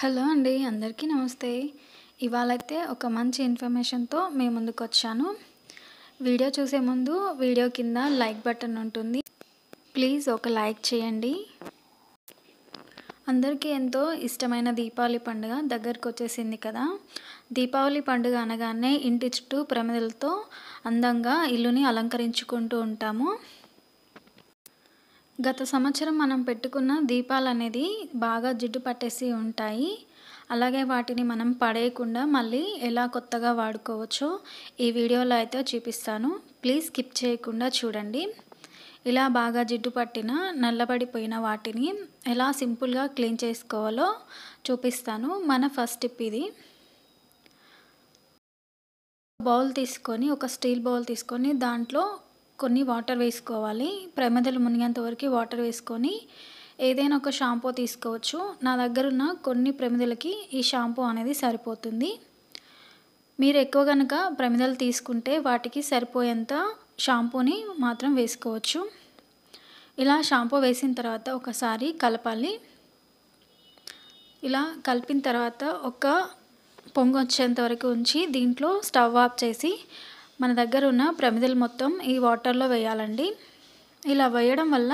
hello అండి అందరికీ నమస్తే ఇవాళైతే ఒక మంచి ఇన్ఫర్మేషన్తో మేము ముందుకు వచ్చాను వీడియో చూసే ముందు వీడియో కింద లైక్ బటన్ ఉంటుంది ప్లీజ్ ఒక లైక్ చేయండి అందరికీ ఎంతో ఇష్టమైన దీపావళి పండుగ దగ్గరకు వచ్చేసింది కదా దీపావళి పండుగ అనగానే ఇంటి చుట్టూ ప్రమిదలతో అందంగా ఇల్లుని అలంకరించుకుంటూ ఉంటాము గత సంవత్సరం మనం పెట్టుకున్న దీపాలు అనేది బాగా జిడ్డు పట్టేసి ఉంటాయి అలాగే వాటిని మనం పడేయకుండా మళ్ళీ ఎలా కొత్తగా వాడుకోవచ్చో ఈ వీడియోలో అయితే చూపిస్తాను ప్లీజ్ స్కిప్ చేయకుండా చూడండి ఇలా బాగా జిడ్డు పట్టిన నల్లబడిపోయిన వాటిని ఎలా సింపుల్గా క్లీన్ చేసుకోవాలో చూపిస్తాను మన ఫస్ట్ టిప్ ఇది బౌల్ తీసుకొని ఒక స్టీల్ బౌల్ తీసుకొని దాంట్లో కొన్ని వాటర్ వేసుకోవాలి ప్రమిదలు మునిగేంత వరకు వాటర్ వేసుకొని ఏదైనా ఒక షాంపూ తీసుకోవచ్చు నా దగ్గర ఉన్న కొన్ని ప్రమిదలకి ఈ షాంపూ అనేది సరిపోతుంది మీరు ఎక్కువ కనుక ప్రమిదలు తీసుకుంటే వాటికి సరిపోయేంత షాంపూని మాత్రం వేసుకోవచ్చు ఇలా షాంపూ వేసిన తర్వాత ఒకసారి కలపాలి ఇలా కలిపిన తర్వాత ఒక పొంగు వచ్చేంత వరకు ఉంచి దీంట్లో స్టవ్ ఆఫ్ చేసి మన దగ్గర ఉన్న ప్రమిదలు మొత్తం ఈ వాటర్లో వేయాలండి ఇలా వేయడం వల్ల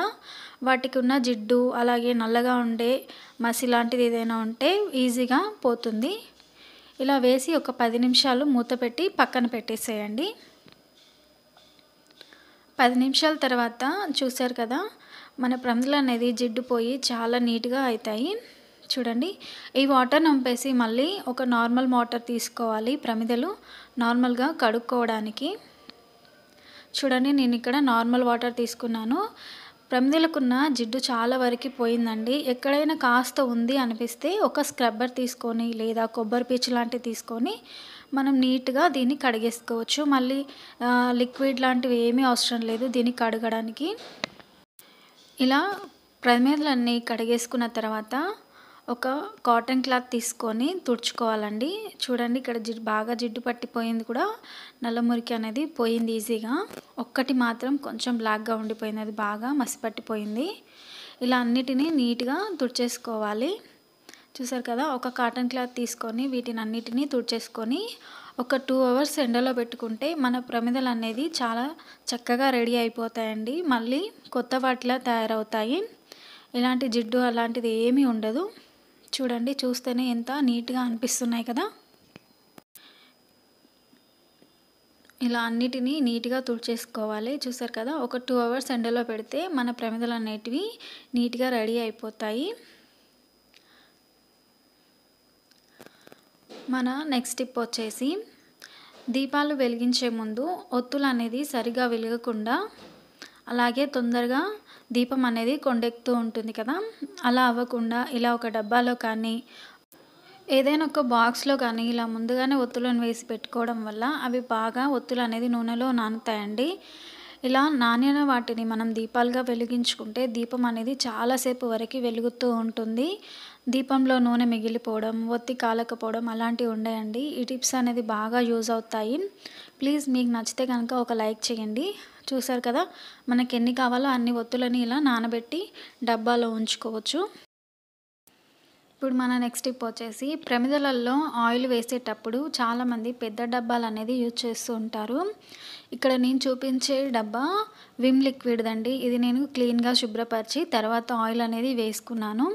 వాటికి ఉన్న జిడ్డు అలాగే నల్లగా ఉండే మసి లాంటిది ఏదైనా ఉంటే ఈజీగా పోతుంది ఇలా వేసి ఒక పది నిమిషాలు మూత పెట్టి పక్కన పెట్టేసేయండి పది నిమిషాల తర్వాత చూసారు కదా మన ప్రమిదలు అనేది జిడ్డు పోయి చాలా నీట్గా అవుతాయి చూడండి ఈ వాటర్ నంపేసి మళ్ళీ ఒక నార్మల్ వాటర్ తీసుకోవాలి ప్రమిదలు నార్మల్గా కడుక్కోవడానికి చూడండి నేను ఇక్కడ నార్మల్ వాటర్ తీసుకున్నాను ప్రమిదలకున్న జిడ్డు చాలా వరకు పోయిందండి ఎక్కడైనా కాస్త ఉంది అనిపిస్తే ఒక స్క్రబ్బర్ తీసుకొని లేదా కొబ్బరి పీచు లాంటివి తీసుకొని మనం నీట్గా దీన్ని కడిగేసుకోవచ్చు మళ్ళీ లిక్విడ్ లాంటివి ఏమీ అవసరం లేదు దీన్ని కడగడానికి ఇలా ప్రమిదలన్నీ కడిగేసుకున్న తర్వాత ఒక కాటన్ క్లాత్ తీసుకొని తుడుచుకోవాలండి చూడండి ఇక్కడ జిడ్డు బాగా జిడ్డు పట్టిపోయింది కూడా నల్లమురికి అనేది పోయింది ఈజీగా ఒక్కటి మాత్రం కొంచెం బ్లాక్గా ఉండిపోయింది అది బాగా మసి పట్టిపోయింది ఇలా అన్నిటినీ నీట్గా తుడిచేసుకోవాలి చూసారు కదా ఒక కాటన్ క్లాత్ తీసుకొని వీటిని అన్నిటినీ తుడిచేసుకొని ఒక టూ అవర్స్ ఎండలో పెట్టుకుంటే మన ప్రమిదలు అనేది చాలా చక్కగా రెడీ అయిపోతాయండి మళ్ళీ కొత్త వాటిలా తయారవుతాయి ఇలాంటి జిడ్డు అలాంటిది ఏమీ ఉండదు చూడండి చూస్తేనే ఎంత నీట్గా అనిపిస్తున్నాయి కదా ఇలా అన్నిటినీ నీట్గా తుడిచేసుకోవాలి చూసారు కదా ఒక టూ అవర్స్ ఎండలో పెడితే మన ప్రమిదలు అనేటివి నీట్గా రెడీ అయిపోతాయి మన నెక్స్ట్ టిప్ వచ్చేసి దీపాలు వెలిగించే ముందు ఒత్తులు అనేది సరిగా వెలగకుండా అలాగే తొందరగా దీపం అనేది కొండెక్కుతూ ఉంటుంది కదా అలా అవ్వకుండా ఇలా ఒక డబ్బాలో కానీ ఏదైనా ఒక బాక్స్లో కానీ ఇలా ముందుగానే ఒత్తులను వేసి పెట్టుకోవడం వల్ల అవి బాగా ఒత్తులు అనేది నూనెలో నానుతాయండి ఇలా నానిన వాటిని మనం దీపాలుగా వెలిగించుకుంటే దీపం అనేది చాలాసేపు వరకు వెలుగుతూ ఉంటుంది దీపంలో నూనె మిగిలిపోవడం ఒత్తి కాలకపోవడం అలాంటివి ఉండేయండి ఈ టిప్స్ అనేది బాగా యూజ్ అవుతాయి ప్లీజ్ మీకు నచ్చితే కనుక ఒక లైక్ చేయండి చూసారు కదా మనకి ఎన్ని కావాలో అన్ని ఒత్తులని ఇలా నానబెట్టి డబ్బాలో ఉంచుకోవచ్చు ఇప్పుడు మన నెక్స్ట్ టిప్ వచ్చేసి ప్రమిదలలో ఆయిల్ వేసేటప్పుడు చాలామంది పెద్ద డబ్బాలు అనేది యూజ్ చేస్తూ ఉంటారు ఇక్కడ నేను చూపించే డబ్బా విమ్ లిక్విడ్ అండి ఇది నేను క్లీన్గా శుభ్రపరిచి తర్వాత ఆయిల్ అనేది వేసుకున్నాను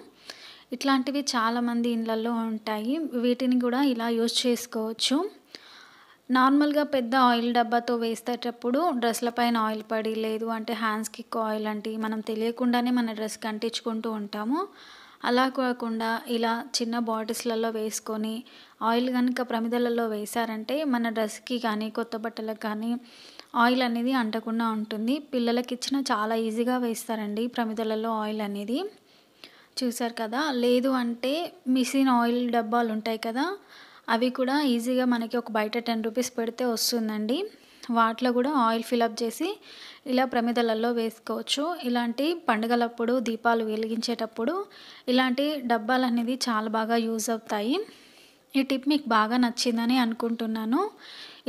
ఇట్లాంటివి చాలామంది ఇళ్ళల్లో ఉంటాయి వీటిని కూడా ఇలా యూజ్ చేసుకోవచ్చు నార్మల్గా పెద్ద ఆయిల్ డబ్బాతో వేసేటప్పుడు డ్రెస్ల పైన ఆయిల్ పడి లేదు అంటే హ్యాండ్స్ కిక్ ఆయిల్ అంటే మనం తెలియకుండానే మన డ్రెస్కి అంటించుకుంటూ ఉంటాము అలా కాకుండా ఇలా చిన్న బాటిల్స్లలో వేసుకొని ఆయిల్ కనుక ప్రమిదలలో వేశారంటే మన డ్రెస్కి కానీ కొత్త బట్టలకు కానీ ఆయిల్ అనేది అంటకుండా ఉంటుంది పిల్లలకి ఇచ్చిన చాలా ఈజీగా వేస్తారండి ప్రమిదలలో ఆయిల్ అనేది చూసారు కదా లేదు అంటే మిషన్ ఆయిల్ డబ్బాలు ఉంటాయి కదా అవి కూడా ఈజీగా మనకి ఒక బయట టెన్ రూపీస్ పెడితే వస్తుందండి వాటిలో కూడా ఆయిల్ ఫిలప్ చేసి ఇలా ప్రమిదలలో వేసుకోవచ్చు ఇలాంటి పండుగలప్పుడు దీపాలు వెలిగించేటప్పుడు ఇలాంటి డబ్బాలు అనేది చాలా బాగా యూజ్ అవుతాయి ఈ టిప్ మీకు బాగా నచ్చిందని అనుకుంటున్నాను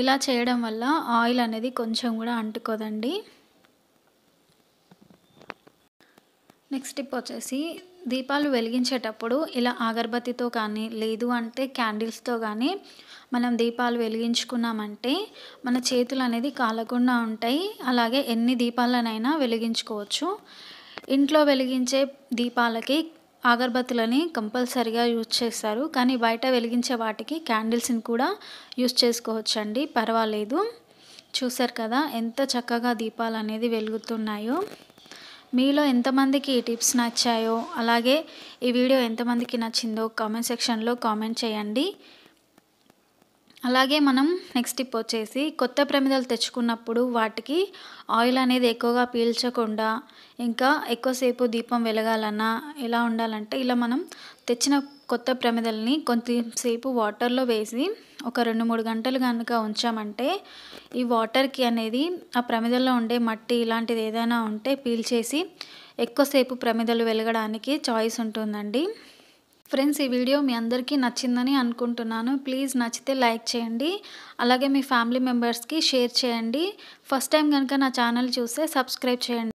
ఇలా చేయడం వల్ల ఆయిల్ అనేది కొంచెం కూడా అంటుకోదండి నెక్స్ట్ టిప్ వచ్చేసి దీపాలు వెలిగించేటప్పుడు ఇలా అగరబత్తితో కానీ లేదు అంటే క్యాండిల్స్తో కానీ మనం దీపాలు వెలిగించుకున్నామంటే మన చేతులు అనేది కాలకుండా ఉంటాయి అలాగే ఎన్ని దీపాలనైనా వెలిగించుకోవచ్చు ఇంట్లో వెలిగించే దీపాలకి అగరబత్తులని కంపల్సరిగా యూజ్ చేస్తారు కానీ బయట వెలిగించే వాటికి క్యాండిల్స్ని కూడా యూజ్ చేసుకోవచ్చండి పర్వాలేదు చూసారు కదా ఎంత చక్కగా దీపాలు అనేది వెలుగుతున్నాయో మీలో ఎంతమందికి ఈ టిప్స్ నచ్చాయో అలాగే ఈ వీడియో ఎంతమందికి నచ్చిందో కామెంట్ సెక్షన్లో కామెంట్ చేయండి అలాగే మనం నెక్స్ట్ టిప్ వచ్చేసి కొత్త ప్రమిదలు తెచ్చుకున్నప్పుడు వాటికి ఆయిల్ అనేది ఎక్కువగా పీల్చకుండా ఇంకా ఎక్కువసేపు దీపం వెలగాలన్నా ఎలా ఉండాలంటే ఇలా మనం తెచ్చిన కొత్త ప్రమిదల్ని కొంతసేపు వాటర్లో వేసి ఒక రెండు మూడు గంటలు కనుక ఉంచామంటే ఈ వాటర్కి అనేది ఆ ప్రమిదల్లో ఉండే మట్టి ఇలాంటిది ఏదైనా ఉంటే పీల్చేసి ఎక్కువసేపు ప్రమిదలు వెలగడానికి చాయిస్ ఉంటుందండి ఫ్రెండ్స్ ఈ వీడియో మీ అందరికీ నచ్చిందని అనుకుంటున్నాను ప్లీజ్ నచ్చితే లైక్ చేయండి అలాగే మీ ఫ్యామిలీ మెంబర్స్కి షేర్ చేయండి ఫస్ట్ టైం కనుక నా ఛానల్ చూస్తే సబ్స్క్రైబ్ చేయండి